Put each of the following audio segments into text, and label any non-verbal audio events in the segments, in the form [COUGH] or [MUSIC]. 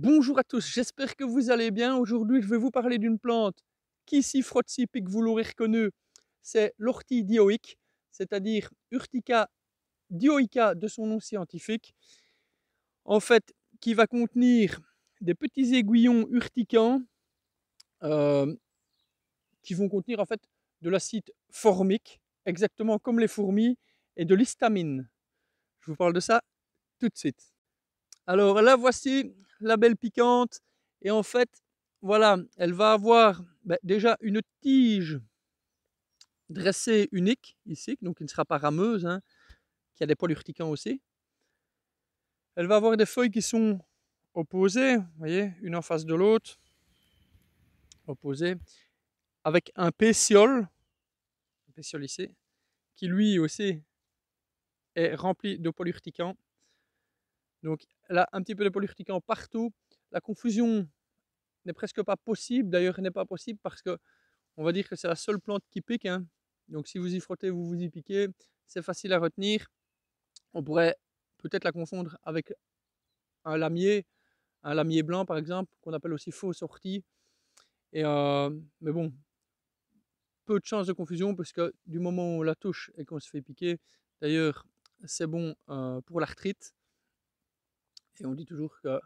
Bonjour à tous, j'espère que vous allez bien. Aujourd'hui, je vais vous parler d'une plante qui si frotte si pique, vous l'aurez reconnue. C'est l'ortie dioïque, c'est-à-dire Urtica dioica de son nom scientifique. En fait, qui va contenir des petits aiguillons urticants euh, qui vont contenir en fait de l'acide formique, exactement comme les fourmis, et de l'histamine. Je vous parle de ça tout de suite. Alors là, voici la belle piquante. Et en fait, voilà, elle va avoir bah, déjà une tige dressée unique ici, donc qui ne sera pas rameuse, hein, qui a des poils urticants aussi. Elle va avoir des feuilles qui sont opposées, vous voyez, une en face de l'autre, opposées, avec un pétiole, pétiole ici, qui lui aussi est rempli de poils urticants. Donc là, un petit peu de polyurticant partout. La confusion n'est presque pas possible. D'ailleurs, elle n'est pas possible parce que on va dire que c'est la seule plante qui pique. Hein. Donc si vous y frottez, vous vous y piquez. C'est facile à retenir. On pourrait peut-être la confondre avec un lamier, un lamier blanc par exemple, qu'on appelle aussi faux sorti. Et euh, mais bon, peu de chances de confusion parce que du moment où on la touche et qu'on se fait piquer, d'ailleurs c'est bon euh, pour l'arthrite, et on dit toujours que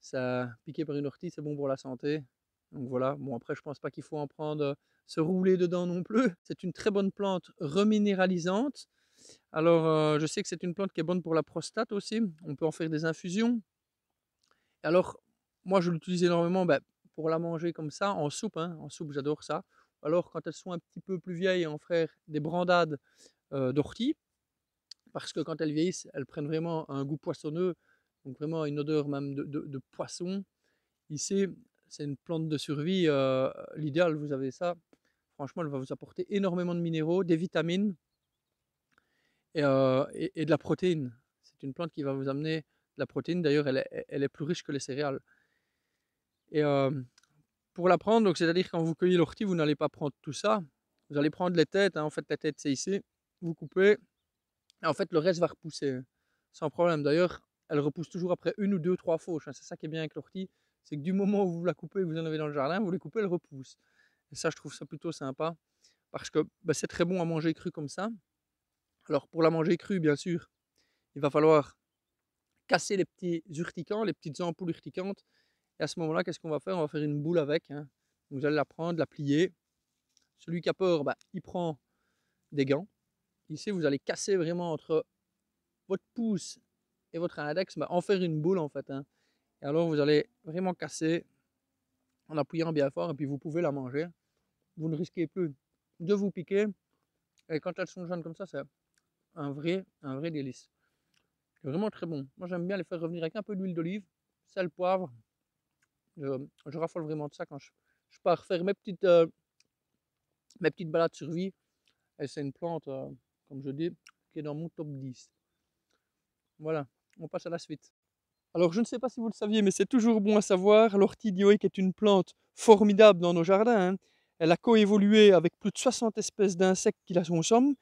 ça piqué par une ortie, c'est bon pour la santé. Donc voilà, bon après je pense pas qu'il faut en prendre, euh, se rouler dedans non plus. [LAUGHS] C'est une très bonne plante reminéralisante. Alors euh, je sais que c'est une plante qui est bonne pour la prostate aussi, on peut en faire des infusions. Alors moi je l'utilise énormément ben, pour la manger comme ça, en soupe, hein. en soupe j'adore ça. Alors quand elles sont un petit peu plus vieilles, en frère des brandades euh, d'ortie, parce que quand elles vieillissent, elles prennent vraiment un goût poissonneux donc vraiment une odeur même de, poisson. Ici, c'est une plante de survie, euh, l'idéal, vous avez ça. Franchement, elle va vous apporter énormément de minéraux, des vitamines euh, et, de la protéine. C'est une plante qui va vous amener de la protéine. D'ailleurs, elle, est plus riche que les céréales. Et euh, pour la prendre, c'est-à-dire quand vous cueillez l'ortie, vous n'allez pas prendre tout ça. Vous allez prendre les têtes. Hein. En fait, la tête, c'est ici. Vous coupez. Et en fait, le reste va repousser hein. sans problème. D'ailleurs, elle repousse toujours après une ou deux, trois fauches. Hein. C'est ça qui est bien avec l'ortie, c'est que du moment où vous la coupez, vous en avez dans le jardin, vous les coupez, elle repousse. Et ça, je trouve ça plutôt sympa, parce que bah, c'est très bon à manger cru comme ça. Alors pour la manger cru, bien sûr, il va falloir casser les petits urticants, les petites ampoules urticantes. Et à ce moment-là, qu'est-ce qu'on va faire On va faire une boule avec. Hein. Vous allez la prendre, la plier. Celui qui a peur, bah, il prend des gants. Ici, vous allez casser vraiment entre votre pouce et votre index, va bah, en faire une boule en fait. Hein. Et alors vous allez vraiment casser en appuyant bien fort et puis vous pouvez la manger. Vous ne risquez plus de vous piquer. Et quand elles sont jeunes comme ça, c'est un vrai, un vrai délice. C'est vraiment très bon. Moi j'aime bien les faire revenir avec un peu d'huile d'olive, sel, poivre. Je, raffole vraiment de ça quand je, pars faire mes petites, euh, mes petites balades survie. Et c'est une plante, euh, comme je dis, qui est dans mon top 10. Voilà. On passe à la suite. Alors je ne sais pas si vous le saviez, mais c'est toujours bon à savoir, L'ortie dioïque est une plante formidable dans nos jardins. Hein. Elle a coévolué avec plus de 60 espèces d'insectes qui la consomment.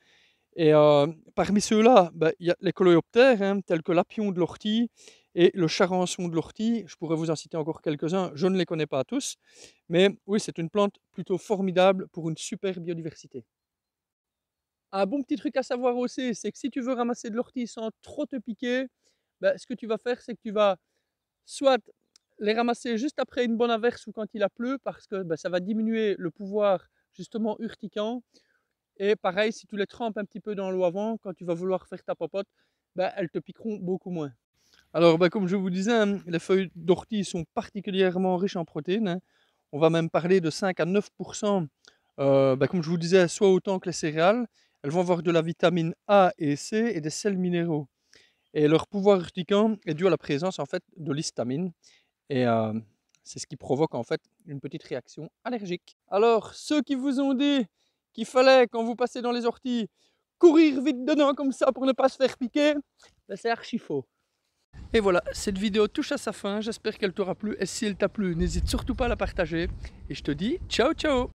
Et euh, parmi ceux-là, ben, il y a les coléoptères, hein, tels que l'apion de l'ortie et le charançon de l'ortie. Je pourrais vous en citer encore quelques-uns, je ne les connais pas tous. Mais oui, c'est une plante plutôt formidable pour une super biodiversité. Un bon petit truc à savoir aussi, c'est que si tu veux ramasser de l'ortie sans trop te piquer, ben, ce que tu vas faire, c'est que tu vas soit les ramasser juste après une bonne averse ou quand il a plu, parce que ben, ça va diminuer le pouvoir justement urticant. Et pareil, si tu les trempes un petit peu dans l'eau avant, quand tu vas vouloir faire ta popote, ben, elles te piqueront beaucoup moins. Alors, ben, comme je vous disais, hein, les feuilles d'ortie sont particulièrement riches en protéines. Hein. On va même parler de 5 à 9 euh, comme je vous disais, soit autant que les céréales. Elles vont avoir de la vitamine A et C et des sels minéraux. Et leur pouvoir urticant est dû à la présence en fait de l'histamine. Et c'est ce qui provoque en fait une petite réaction allergique. Alors, ceux qui vous ont dit qu'il fallait, quand vous passez dans les orties, courir vite dedans comme ça pour ne pas se faire piquer, ben, c'est archi faux. Et voilà, cette vidéo touche à sa fin. J'espère qu'elle t'aura plu. Et si elle t'a plu, n'hésite surtout pas à la partager. Et je te dis ciao ciao